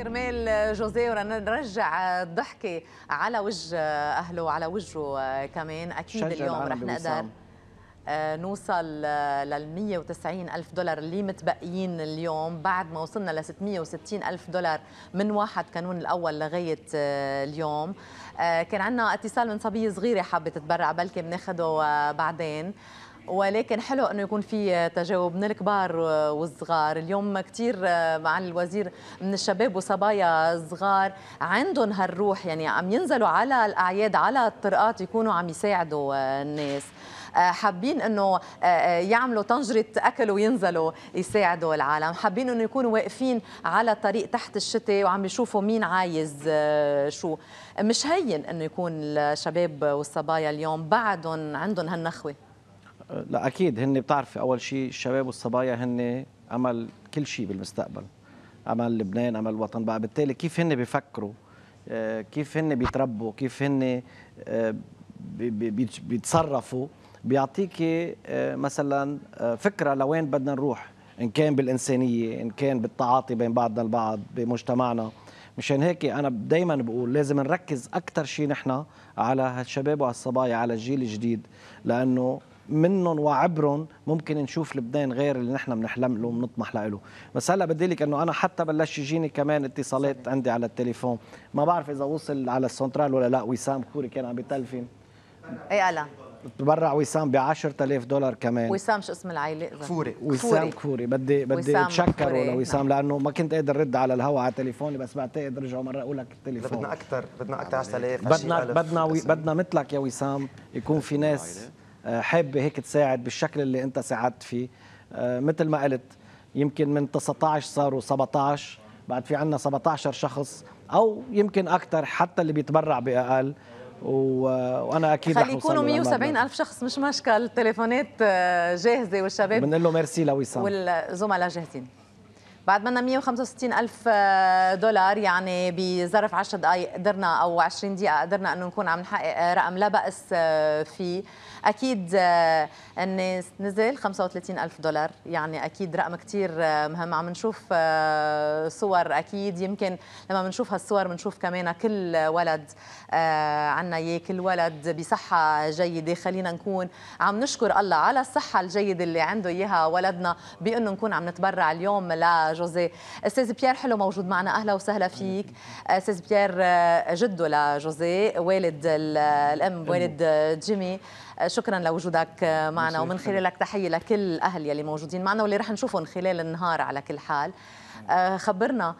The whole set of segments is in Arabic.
كرمال آه، جوزيه ونرجع آه، الضحكه على وجه آه، اهله وعلى وجهه كمان اكيد اليوم رح نقدر نوصل لل 190 ألف دولار اللي متبقيين اليوم بعد ما وصلنا ل 660 ألف دولار من 1 كانون الأول لغاية اليوم كان عندنا اتصال من صبية صغيرة حابة تتبرع بلكي بناخده بعدين ولكن حلو انه يكون في تجاوب من الكبار والصغار اليوم كثير آه، مع الوزير من الشباب وصبايا صغار عندهم هالروح يعني عم ينزلوا على الاعياد على الطرقات يكونوا عم يساعدوا آه، الناس آه، حابين انه يعملوا طنجره اكل وينزلوا يساعدوا العالم حابين انه يكونوا واقفين على طريق تحت الشتاء وعم يشوفوا مين عايز شو مش هين انه يكون الشباب والصبايا اليوم بعدهم عندهم هالنخوه لا اكيد هن بتعرفي اول شيء الشباب والصبايا هن امل كل شيء بالمستقبل امل لبنان امل الوطن بقى بالتالي كيف هن بيفكروا آه، كيف هن بيتربوا كيف هن آه، بيتصرفوا بيعطيك آه، مثلا فكره لوين بدنا نروح ان كان بالانسانيه ان كان بالتعاطي بين بعضنا البعض بمجتمعنا مشان هيك انا دائما بقول لازم نركز اكثر شيء نحن على هالشباب وعلى الصبايا على الجيل الجديد لانه منهم وعبرهم ممكن نشوف لبنان غير اللي نحن بنحلم له وبنطمح له بس هلا بدي لك انه انا حتى بلش يجيني كمان اتصالات عندي على التليفون ما بعرف اذا وصل على السنترال ولا لا وسام خوري كان عم يتلفن اي الا تبرع وسام ب 10000 دولار كمان وسام شو اسم العائله كفوري وسام كفوري بدي بدي اتشكره لوسام نعم. لانه ما كنت قادر رد على الهواء على تليفوني بس بعتقد رجعوا مره اقول لك التليفون بدنا اكثر بدنا اكثر 10000 بدنا بدنا بدنا مثلك يا وسام يكون في ناس آه، حابه هيك تساعد بالشكل اللي انت ساعدت فيه آه، مثل ما قلت يمكن من 19 صاروا 17 بعد في عندنا 17 شخص او يمكن اكثر حتى اللي بيتبرع باقل و... وانا اكيد خلي يكونوا 170 الف شخص مش مشكل التليفونات آه، جاهزه والشباب بنقول له ميرسي لويسان والزملاء جاهزين بعد منا 165 ألف آه، دولار يعني بظرف 10 دقائق قدرنا أو 20 دقيقة قدرنا أنه نكون عم نحقق آه، رقم لا بأس آه، فيه أكيد أن نزل 35 ألف دولار يعني أكيد رقم كتير مهم عم نشوف صور أكيد يمكن لما بنشوف هالصور بنشوف كمان كل ولد عنا إياه كل ولد بصحة جيدة خلينا نكون عم نشكر الله على الصحة الجيدة اللي عنده إياها ولدنا بأنه نكون عم نتبرع اليوم ل جوزي استاذ بيير حلو موجود معنا اهلا وسهلا فيك استاذ بيير آه، جده لجوزي والد الام والد آه، جيمي آه، شكرا لوجودك معنا ومن خلالك تحيه لكل الاهل يلي موجودين معنا واللي رح نشوفهم خلال النهار على كل حال خبرنا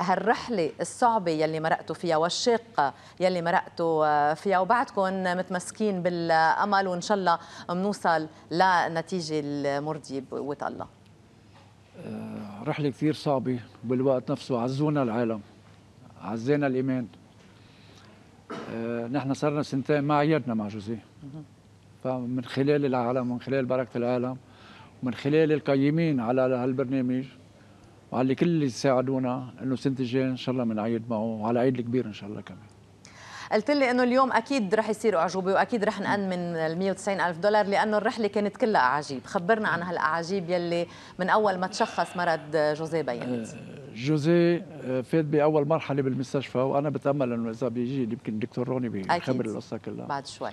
هالرحلة الصعبة يلي مرقتوا فيها والشاقة يلي مرقتوا فيها وبعدكم متمسكين بالأمل وإن شاء الله بنوصل لنتيجة المرضية بقوة الله آه، رحله كثير صعبه بالوقت نفسه عزونا العالم عزينا الايمان آه، نحن صرنا سنتين ما عيدنا مع جوزي فمن خلال العالم ومن خلال بركه العالم ومن خلال القيمين على هالبرنامج وعلى كل اللي ساعدونا انه سنتين الجاي ان شاء الله بنعيد معه وعلى عيد الكبير ان شاء الله كمان قلت لي انه اليوم اكيد رح يصير اعجوبه واكيد رح نقن من ال 190 الف دولار لانه الرحله كانت كلها اعاجيب خبرنا عن هالاعاجيب يلي من اول ما تشخص مرض جوزيه بينت آه، جوزي آه، فات باول مرحله بالمستشفى وانا بتامل انه اذا بيجي يمكن دكتور روني بيخبر القصه كلها بعد شوي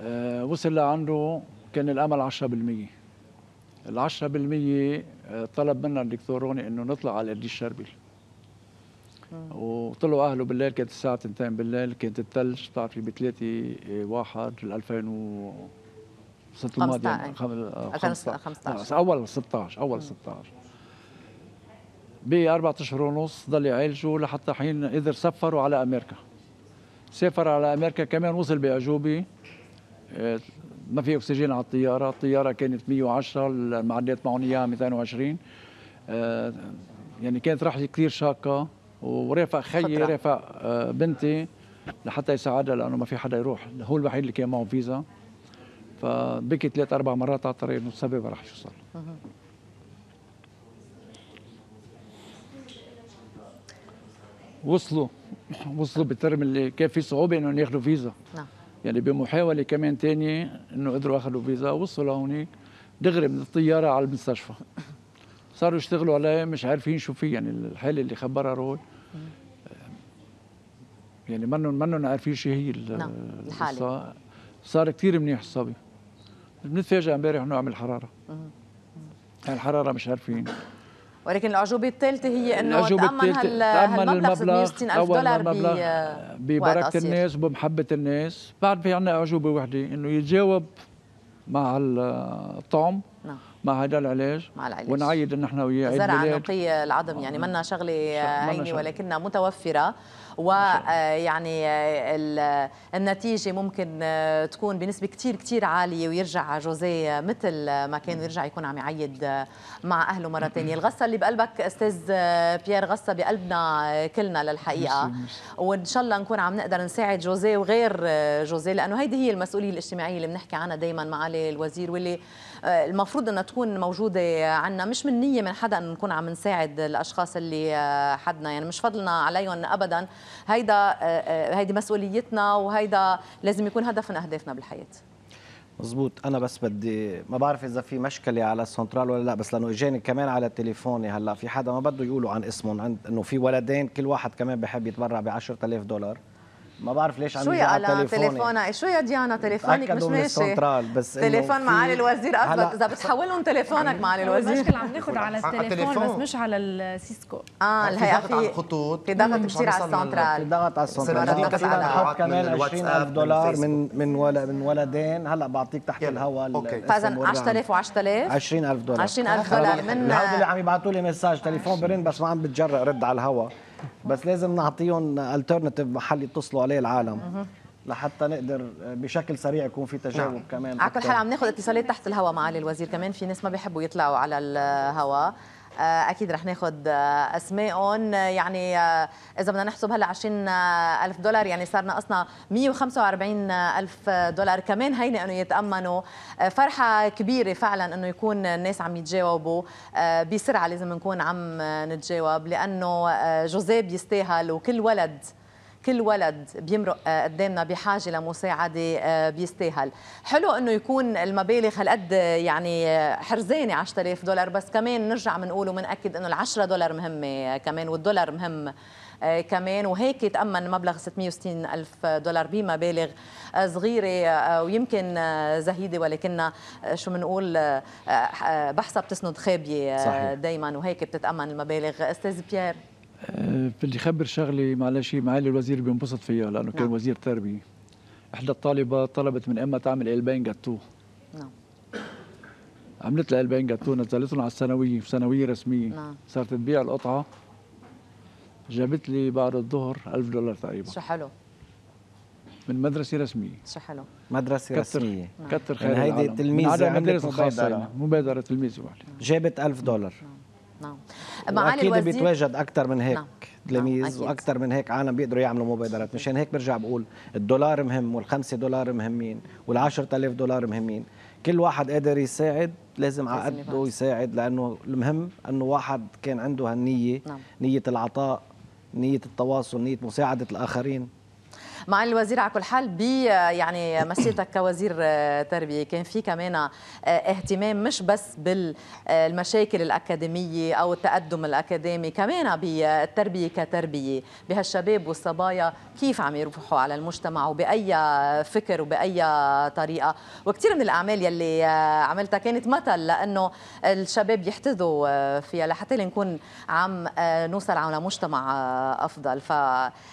آه، وصل لعنده كان الامل 10% ال 10% طلب منا الدكتور روني انه نطلع على الارضي الشربل. وطلعوا اهله بالليل كانت الساعه 2 بالليل كانت الثلج بتعرفي ب 3 1 ل 2000 و سنه الماضيه 15 15 اول 16 اول 16 باربع اشهر ونص ضل يعالجوا لحتى حين قدر سفروا على امريكا سافر على امريكا كمان وصل باعجوبه آه، ما في اكسجين على الطياره، الطياره كانت 110 المعدات معهم اياها 220 آه، يعني كانت رحله كثير شاقه ورافق خيي رافق آه، بنتي لحتى يساعدها لانه ما في حدا يروح هو الوحيد اللي كان معه فيزا فبكي ثلاث اربع مرات على الطريق انه السبب راح يوصل وصلوا وصلوا بالترم اللي كان في صعوبه انهم ياخذوا فيزا نعم يعني بمحاوله كمان ثانيه انه قدروا ياخذوا فيزا وصلوا لهونيك دغري من الطياره على المستشفى صاروا يشتغلوا عليه مش عارفين شو في يعني الحاله اللي خبرها روي يعني منن منن عارفين شو هي نعم الحاله صار كثير منيح الصبي بنتفاجئ امبارح انه عمل حراره الحراره يعني مش عارفين ولكن الاعجوبه الثالثه هي انه تامن هال هالمبلغ المبلغ الف دولار ببركه الناس وبمحبه الناس بعد في عندنا اعجوبه وحده انه يتجاوب مع الطعم مع هذا العلاج مع العلاج ونعيد نحن وياه زرع نقي العظم يعني منا شغله عيني ولكنها متوفره ويعني النتيجة ممكن تكون بنسبة كتير كتير عالية ويرجع جوزيه مثل ما كان ويرجع يكون عم يعيد مع أهله مرة ثانية الغصة اللي بقلبك أستاذ بيير غصة بقلبنا كلنا للحقيقة وإن شاء الله نكون عم نقدر نساعد جوزيه وغير جوزيه لأنه هيدي هي المسؤولية الاجتماعية اللي بنحكي عنها دايما معالي الوزير واللي المفروض انها تكون موجوده عنا مش من نيه من حدا انه نكون عم نساعد الاشخاص اللي حدنا يعني مش فضلنا عليهم ابدا هيدا آه، آه، هيدي مسؤوليتنا وهيدا لازم يكون هدف من اهدافنا بالحياه مزبوط انا بس بدي ما بعرف اذا في مشكله على السنترال ولا لا بس لانه اجاني كمان على تليفوني هلا في حدا ما بده يقولوا عن اسمهم عند انه في ولدين كل واحد كمان بحب يتبرع ب 10000 دولار ما بعرف ليش عم يزعق تليفوني تليفونها إيه، شو يا ديانا تليفونك مش ماشي بس تليفون معالي الوزير اثبت اذا بتحولهم تليفونك معالي الوزير المشكله عم ناخذ على التليفون بس مش على السيسكو اه, آه، الهي في خطوط في ضغط كثير على السنترال في ضغط على السنترال هلا فينا نحط كمان 20000 دولار من من من ولدين هلا بعطيك تحت الهواء فاذا 10000 و10000 20000 دولار 20000 دولار من هدول اللي عم يبعثوا لي مساج تليفون برن بس ما عم بتجرأ رد على الهواء بس لازم نعطيهم الترناتيف محل يتصلوا عليه العالم لحتى نقدر بشكل سريع يكون في تجاوب نعم. كمان على كل حال عم ناخذ اتصالات تحت الهواء معالي الوزير كمان في ناس ما بيحبوا يطلعوا على الهواء آه، اكيد رح ناخذ آه، اسمائهم آه، يعني اذا بدنا نحسب هلا 20 الف دولار يعني صار ناقصنا 145 الف دولار كمان هينه انه يتامنوا فرحه كبيره فعلا انه يكون الناس عم يتجاوبوا بسرعه لازم نكون عم نتجاوب لانه جوزيه بيستاهل وكل ولد كل ولد بيمرق آه، قدامنا بحاجه لمساعده آه، بيستاهل حلو انه يكون المبالغ هالقد آه، يعني حرزانه 10000 دولار بس كمان نرجع بنقول ومنأكد انه ال10 دولار مهمه كمان والدولار مهم كمان وهيك تأمن مبلغ 660 ألف دولار بمبالغ صغيرة ويمكن زهيدة ولكن شو بنقول بحسب بتسند خابية دايما وهيك بتتأمن المبالغ أستاذ بيير بدي آه، خبر شغله معلش معالي الوزير بينبسط فيها لانه كان نعم. وزير تربيه احدى الطالبات طلبت من امها تعمل البين جاتو نعم عملت لها البين جاتو نزلتهم على الثانويه في ثانويه رسميه نعم. صارت تبيع القطعه جابت لي بعد الظهر 1000 دولار تقريبا شو حلو من مدرسه رسميه شو حلو مدرسه كتر رسميه نعم. كثر يعني خير يعني هيدي تلميذه عندها مدارس خاصه مبادره تلميذه جابت 1000 دولار نعم, نعم. معالي الوزير أكيد بيتواجد أكثر من هيك نعم. نعم، تلاميذ واكثر من هيك عالم بيقدروا يعملوا مبادرات مشان هيك برجع بقول الدولار مهم وال5 دولار مهمين وال10000 دولار مهمين كل واحد قادر يساعد لازم على قده يساعد لانه المهم انه واحد كان عنده هالنيه نعم. نيه العطاء نيه التواصل نيه مساعده الاخرين مع الوزير على كل حال ب يعني مسيرتك كوزير آه، تربيه كان في كمان آه، اهتمام مش بس بالمشاكل آه، الاكاديميه او التقدم الاكاديمي كمان بالتربيه كتربيه بهالشباب والصبايا كيف عم يروحوا على المجتمع وباي فكر وباي طريقه وكثير من الاعمال يلي عملتها كانت مثل لانه الشباب يحتذوا فيها لحتى نكون عم نوصل على مجتمع افضل ف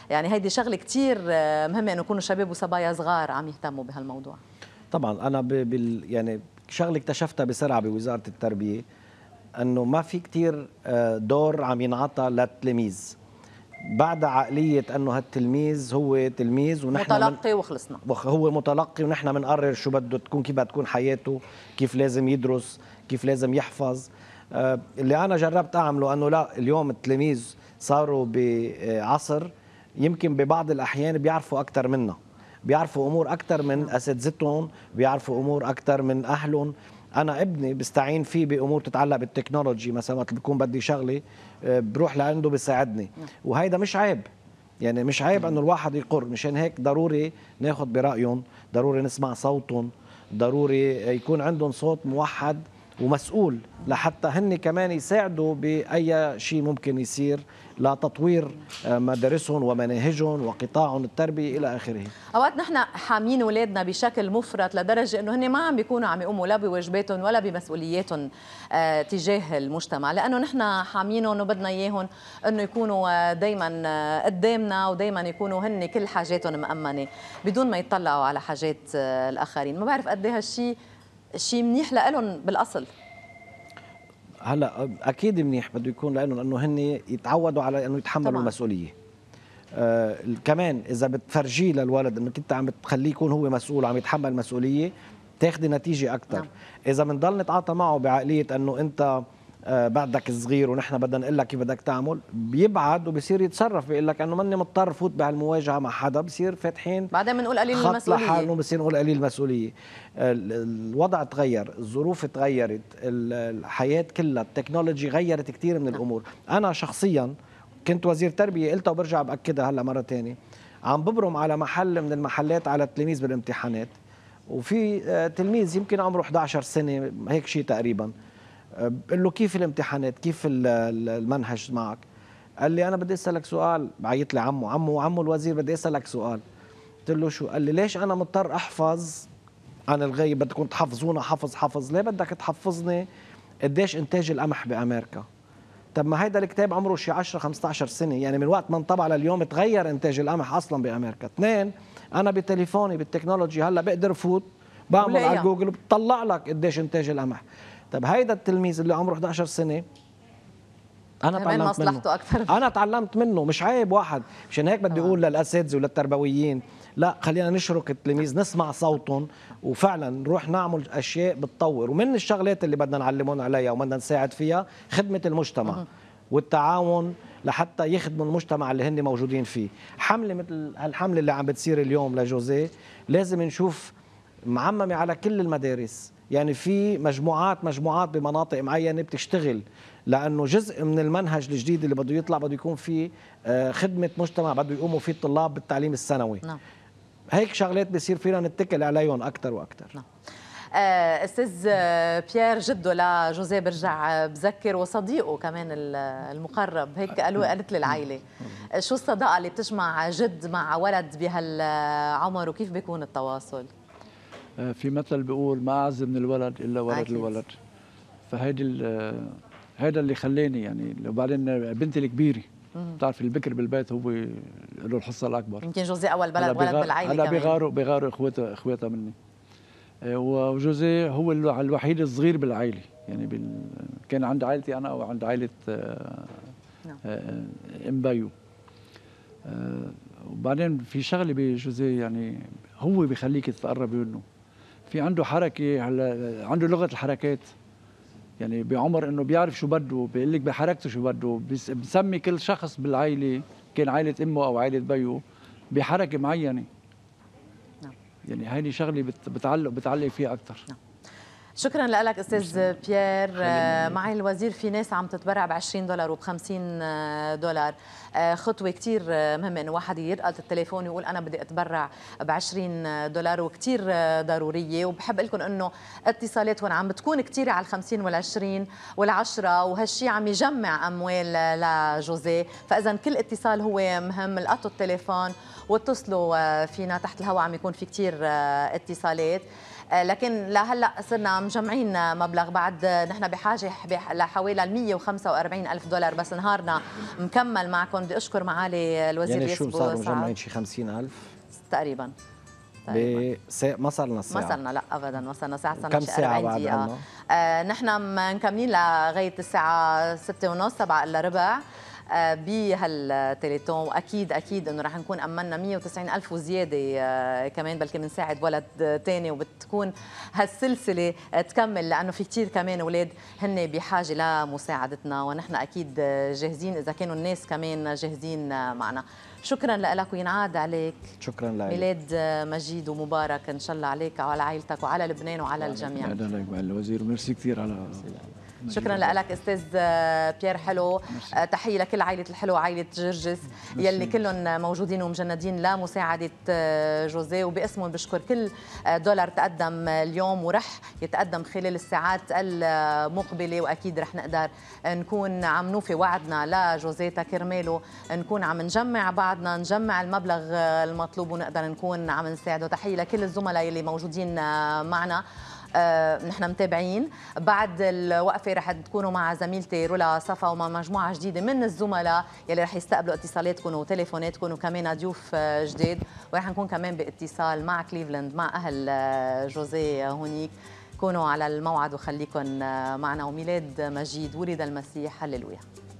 يعني هيدي شغله كثير مهم انه يعني يكونوا شباب وصبايا صغار عم يهتموا بهالموضوع طبعا انا بال يعني شغله اكتشفتها بسرعه بوزاره التربيه انه ما في كثير آه، دور عم ينعطى للتلاميذ بعد عقليه انه هالتلميذ هو تلميذ ونحن متلقي من وخلصنا هو متلقي ونحن بنقرر شو بده تكون كيف بدها تكون حياته كيف لازم يدرس كيف لازم يحفظ آه، اللي انا جربت اعمله انه لا اليوم التلاميذ صاروا بعصر يمكن ببعض الأحيان بيعرفوا أكثر منا بيعرفوا أمور أكثر من نعم. أساتذتهم بيعرفوا أمور أكثر من أهلهم انا ابني بستعين فيه بامور تتعلق بالتكنولوجي مثلا وقت بكون بدي شغله آه، بروح لعنده بيساعدني نعم. وهيدا مش عيب يعني مش عيب نعم. انه الواحد يقر مشان هيك ضروري ناخذ برايهم ضروري نسمع صوتهم ضروري يكون عندهم صوت موحد ومسؤول لحتى هن كمان يساعدوا باي شيء ممكن يصير لتطوير آه، مدارسهم ومناهجهم وقطاعهم التربيه الى اخره. اوقات نحن حامين اولادنا بشكل مفرط لدرجه انه هن ما عم بيكونوا عم يقوموا لا بواجباتهم ولا بمسؤولياتهم آه، تجاه المجتمع، لانه نحن حامينهم وبدنا اياهم انه يكونوا آه، دائما قدامنا ودائما يكونوا هن كل حاجاتهم مامنه بدون ما يطلعوا على حاجات الاخرين، ما بعرف قد ايه هالشيء شيء منيح لهم بالاصل هلا اكيد منيح بده يكون لهم انه هن يتعودوا على انه يتحملوا طبعا. المسؤوليه آه كمان اذا بتفرجيه للولد انك انت عم تخليه يكون هو مسؤول عم يتحمل مسؤوليه تاخذي نتيجه اكثر نعم. اذا بنضل نتعاطى معه بعقليه انه انت آه، بعدك صغير ونحن بدنا نقول لك كيف بدك تعمل بيبعد وبصير يتصرف بيقول لك انه ماني مضطر فوت بهالمواجهه مع حدا بصير فاتحين بعدين بنقول قليل خط المسؤوليه لحالنا بصير نقول قليل المسؤوليه آه، الوضع تغير الظروف تغيرت الحياه كلها التكنولوجي غيرت كثير من نعم. الامور انا شخصيا كنت وزير تربيه قلتها وبرجع باكدها هلا مره ثانيه عم ببرم على محل من المحلات على التلاميذ بالامتحانات وفي آه، تلميذ يمكن عمره 11 سنه هيك شيء تقريبا بقول له كيف الامتحانات كيف المنهج معك قال لي انا بدي اسالك سؤال بعيط لي عمه عمه عمه الوزير بدي اسالك سؤال قلت له شو قال لي ليش انا مضطر احفظ عن الغيب بدكم تحفظونا حفظ حفظ ليه بدك تحفظني قديش انتاج القمح بامريكا طب ما هيدا الكتاب عمره شي 10 15 سنه يعني من وقت ما انطبع لليوم تغير انتاج القمح اصلا بامريكا اثنين انا بتليفوني بالتكنولوجي هلا بقدر فوت بعمل على جوجل بتطلع لك قديش انتاج القمح طب هيدا التلميذ اللي عمره 11 سنه انا تعلمت مصلحته منه. اكثر انا تعلمت منه مش عيب واحد مشان هيك بدي آه. اقول للاساتذه وللتربويين لا خلينا نشرك التلاميذ نسمع صوتهم وفعلا نروح نعمل اشياء بتطور ومن الشغلات اللي بدنا نعلمهم عليها وبدنا نساعد فيها خدمه المجتمع والتعاون لحتى يخدموا المجتمع اللي هن موجودين فيه حمله مثل هالحمله اللي عم بتصير اليوم لجوزيه لازم نشوف معممه على كل المدارس يعني في مجموعات مجموعات بمناطق معينه بتشتغل لانه جزء من المنهج الجديد اللي بده يطلع بده يكون في آه، خدمه مجتمع بده يقوموا فيه الطلاب بالتعليم الثانوي نعم. هيك شغلات بصير فينا نتكل عليهم اكثر واكثر نعم. آه، استاذ آه، بيير جدو لجوزيه برجع بذكر وصديقه كمان المقرب هيك قالوا قالت لي العائله شو الصداقه اللي بتجمع جد مع ولد بهالعمر وكيف بيكون التواصل آه، في مثل بيقول ما اعز من الولد الا ولد أكيد. الولد فهيدي هذا آه، اللي خلاني يعني وبعدين آه، بنتي الكبيره بتعرف البكر بالبيت هو له الحصه الاكبر يمكن جوزي اول بلد ولد بالعائله هلا بيغاروا بيغاروا اخواتها اخواتها مني وجوزي هو الوحيد الصغير بالعائله يعني بال... كان عند عائلتي انا وعند عائله نعم. ام بايو وبعدين في شغله بجوزي يعني هو بخليك تتقربي منه في عنده حركه هلا عنده لغه الحركات يعني بعمر انه بيعرف شو بده بيقول لك بحركته شو بده بسمي كل شخص بالعائله كان عائله امه او عائله بيو بحركه معينه نعم. يعني هيدي شغله بتعلق بتعلق فيها اكثر نعم. شكرا لك استاذ بيير آه، معي الوزير في ناس عم تتبرع ب 20 دولار وب 50 آه، دولار آه، خطوه كثير مهمه انه واحد يرقط التليفون ويقول انا بدي اتبرع ب 20 دولار وكثير ضروريه وبحب اقول لكم انه اتصالاتهم عم بتكون كثير على ال 50 وال 20 وال 10 وهالشيء عم يجمع اموال لجوزيه فاذا كل اتصال هو مهم لقطوا التليفون واتصلوا فينا تحت الهواء عم يكون في كثير اتصالات آه، لكن لهلا صرنا مجمعين مبلغ بعد آه، نحن بحاجه لحوالي 145 الف دولار بس نهارنا مكمل معكم بدي اشكر معالي الوزير يعني شو صاروا مجمعين شي 50000 تقريبا طيب. ما صار لنا ساعة ما صرنا لا ابدا ما صرنا ساعة صرنا كم ساعة بعد دقيقة آه نحن مكملين لغاية الساعة 6:30 7 الا ربع آه، بهالتليتون واكيد اكيد انه رح نكون امنا 190 الف وزياده آه، كمان بلكي بنساعد ولد ثاني وبتكون هالسلسله تكمل لانه في كثير كمان اولاد هن بحاجه لمساعدتنا ونحن اكيد جاهزين اذا كانوا الناس كمان جاهزين معنا شكرا لك وينعاد عليك شكرا لك ميلاد مجيد ومبارك ان شاء الله عليك وعلى عائلتك وعلى لبنان وعلى الجميع الله يبارك الوزير ميرسي كثير على شكرا لك استاذ بيير حلو آه، تحيه لكل عائله الحلو عائله جرجس يلي كلهم موجودين ومجندين لمساعده آه، جوزيه وباسمهم بشكر كل آه، دولار تقدم اليوم ورح يتقدم خلال الساعات المقبله واكيد رح نقدر نكون عم نوفي وعدنا لجوزي كرماله نكون عم نجمع بعضنا نجمع المبلغ المطلوب ونقدر نكون عم نساعده تحيه لكل الزملاء يلي موجودين معنا آه، نحن متابعين بعد الوقفه رح تكونوا مع زميلتي رولا صفا ومع مجموعه جديده من الزملاء يلي رح يستقبلوا اتصالاتكم وتليفوناتكم وكمان ضيوف آه، جداد ورح نكون كمان باتصال مع كليفلاند مع اهل آه، جوزي هونيك كونوا على الموعد وخليكم معنا وميلاد مجيد ولد المسيح هللويا